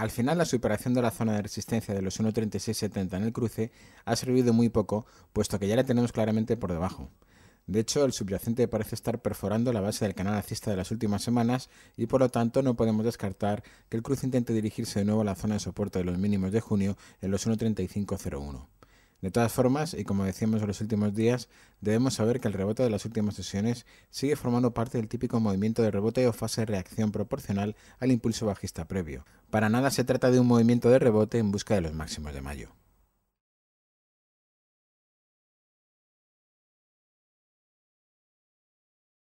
Al final, la superación de la zona de resistencia de los 1.3670 en el cruce ha servido muy poco, puesto que ya la tenemos claramente por debajo. De hecho, el subyacente parece estar perforando la base del canal alcista de las últimas semanas y por lo tanto no podemos descartar que el cruce intente dirigirse de nuevo a la zona de soporte de los mínimos de junio en los 1.3501. De todas formas, y como decíamos en los últimos días, debemos saber que el rebote de las últimas sesiones sigue formando parte del típico movimiento de rebote o fase de reacción proporcional al impulso bajista previo. Para nada se trata de un movimiento de rebote en busca de los máximos de mayo.